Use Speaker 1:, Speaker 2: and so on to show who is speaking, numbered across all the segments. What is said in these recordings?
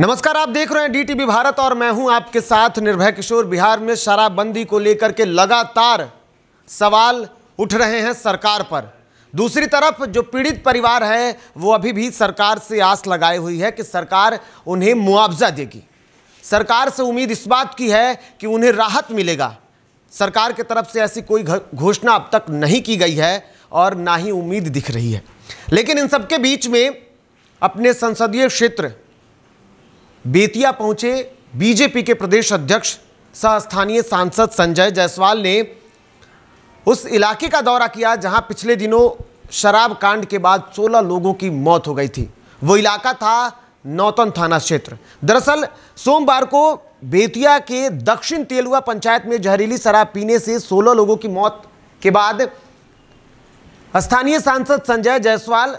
Speaker 1: नमस्कार आप देख रहे हैं डीटीवी भारत और मैं हूं आपके साथ निर्भय किशोर बिहार में शराबबंदी को लेकर के लगातार सवाल उठ रहे हैं सरकार पर दूसरी तरफ जो पीड़ित परिवार है वो अभी भी सरकार से आस लगाए हुई है कि सरकार उन्हें मुआवजा देगी सरकार से उम्मीद इस बात की है कि उन्हें राहत मिलेगा सरकार की तरफ से ऐसी कोई घोषणा अब तक नहीं की गई है और ना ही उम्मीद दिख रही है लेकिन इन सबके बीच में अपने संसदीय क्षेत्र बेतिया पहुंचे बीजेपी के प्रदेश अध्यक्ष सह स्थानीय सांसद संजय जायसवाल ने उस इलाके का दौरा किया जहां पिछले दिनों शराब कांड के बाद 16 लोगों की मौत हो गई थी वो इलाका था नौतन थाना क्षेत्र दरअसल सोमवार को बेतिया के दक्षिण तेलुआ पंचायत में जहरीली शराब पीने से 16 लोगों की मौत के बाद स्थानीय सांसद संजय जायसवाल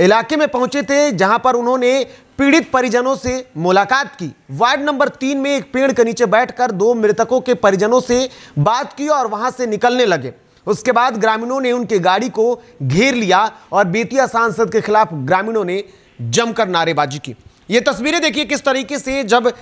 Speaker 1: इलाके में पहुंचे थे जहां पर उन्होंने पीड़ित परिजनों से मुलाकात की वार्ड नंबर तीन में एक पेड़ के नीचे बैठकर दो मृतकों के परिजनों से बात की और वहां से निकलने लगे उसके बाद ग्रामीणों ने उनकी गाड़ी को घेर लिया और बेतिया सांसद के खिलाफ ग्रामीणों ने जमकर नारेबाजी की ये तस्वीरें देखिए किस तरीके से जब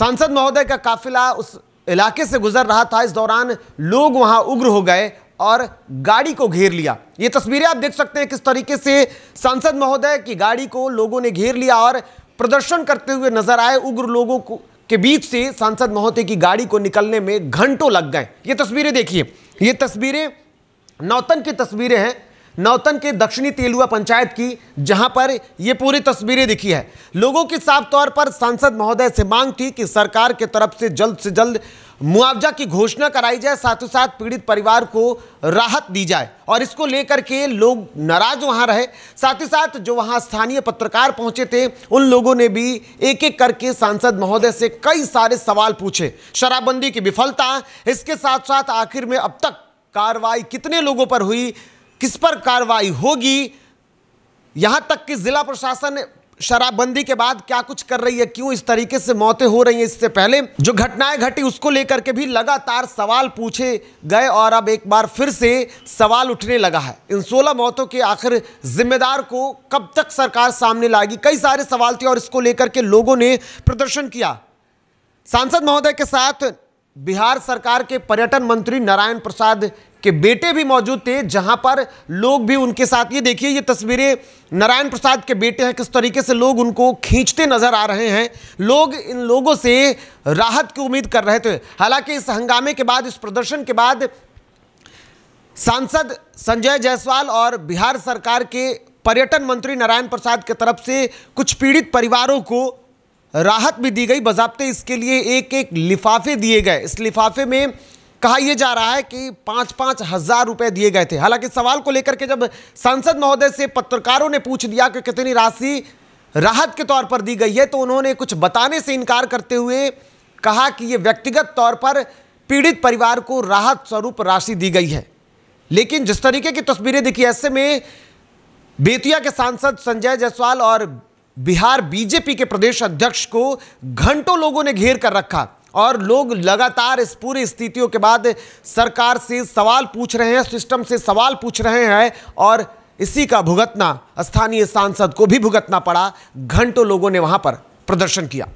Speaker 1: सांसद महोदय का काफिला उस इलाके से गुजर रहा था इस दौरान लोग वहां उग्र हो गए और गाड़ी को घेर लिया ये तस्वीरें आप देख सकते हैं किस तरीके से सांसद महोदय की गाड़ी को लोगों ने घेर लिया और प्रदर्शन करते हुए नजर आए उग्र लोगों को के बीच से सांसद महोदय की गाड़ी को निकलने में घंटों लग गए ये तस्वीरें देखिए ये तस्वीरें नौतन की तस्वीरें हैं नौतन के दक्षिणी तेलुआ पंचायत की जहां पर ये पूरी तस्वीरें दिखी है लोगों की साफ तौर पर सांसद महोदय से मांग थी कि सरकार के तरफ से जल्द से जल्द मुआवजा की घोषणा कराई जाए साथ ही साथ पीड़ित परिवार को राहत दी जाए और इसको लेकर के लोग नाराज वहां रहे साथ ही साथ जो वहां स्थानीय पत्रकार पहुंचे थे उन लोगों ने भी एक एक करके सांसद महोदय से कई सारे सवाल पूछे शराबबंदी की विफलता इसके साथ साथ आखिर में अब तक कार्रवाई कितने लोगों पर हुई किस पर कार्रवाई होगी यहां तक कि जिला प्रशासन शराबबंदी के बाद क्या कुछ कर रही है क्यों इस तरीके से मौतें हो रही हैं इससे पहले जो घटनाएं घटी उसको लेकर के भी लगातार सवाल पूछे गए और अब एक बार फिर से सवाल उठने लगा है इन 16 मौतों के आखिर जिम्मेदार को कब तक सरकार सामने लाएगी कई सारे सवाल थे और इसको लेकर के लोगों ने प्रदर्शन किया सांसद महोदय के साथ बिहार सरकार के पर्यटन मंत्री नारायण प्रसाद के बेटे भी मौजूद थे जहां पर लोग भी उनके साथ ये देखिए ये तस्वीरें नारायण प्रसाद के बेटे हैं किस तरीके से लोग उनको खींचते नजर आ रहे हैं लोग इन लोगों से राहत की उम्मीद कर रहे थे हालांकि इस हंगामे के बाद इस प्रदर्शन के बाद सांसद संजय जायसवाल और बिहार सरकार के पर्यटन मंत्री नारायण प्रसाद की तरफ से कुछ पीड़ित परिवारों को राहत भी दी गई बजाबते इसके लिए एक एक लिफाफे दिए गए इस लिफाफे में कहा यह जा रहा है कि पांच पांच हजार रुपए दिए गए थे हालांकि सवाल को लेकर के जब सांसद महोदय से पत्रकारों ने पूछ दिया कि कितनी राशि राहत के तौर पर दी गई है तो उन्होंने कुछ बताने से इनकार करते हुए कहा कि यह व्यक्तिगत तौर पर पीड़ित परिवार को राहत स्वरूप राशि दी गई है लेकिन जिस तरीके की तस्वीरें देखी ऐसे में बेतिया के सांसद संजय जायसवाल और बिहार बीजेपी के प्रदेश अध्यक्ष को घंटों लोगों ने घेर कर रखा और लोग लगातार इस पूरी स्थितियों के बाद सरकार से सवाल पूछ रहे हैं सिस्टम से सवाल पूछ रहे हैं और इसी का भुगतना स्थानीय सांसद को भी भुगतना पड़ा घंटों लोगों ने वहां पर प्रदर्शन किया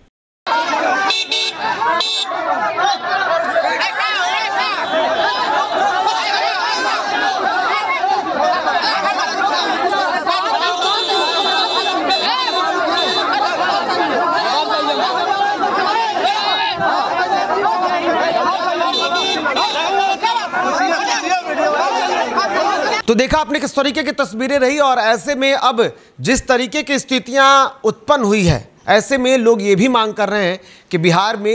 Speaker 1: तो देखा आपने किस तरीके की तस्वीरें रही और ऐसे में अब जिस तरीके की स्थितियाँ उत्पन्न हुई है ऐसे में लोग ये भी मांग कर रहे हैं कि बिहार में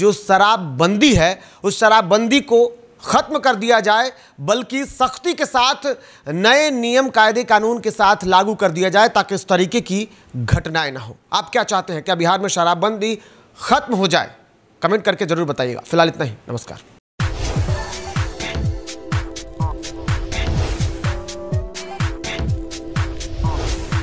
Speaker 1: जो शराबबंदी है उस शराबबंदी को ख़त्म कर दिया जाए बल्कि सख्ती के साथ नए नियम कायदे कानून के साथ लागू कर दिया जाए ताकि इस तरीके की घटनाएं ना हो आप क्या चाहते हैं क्या बिहार में शराबबंदी ख़त्म हो जाए कमेंट करके ज़रूर बताइएगा फिलहाल इतना ही नमस्कार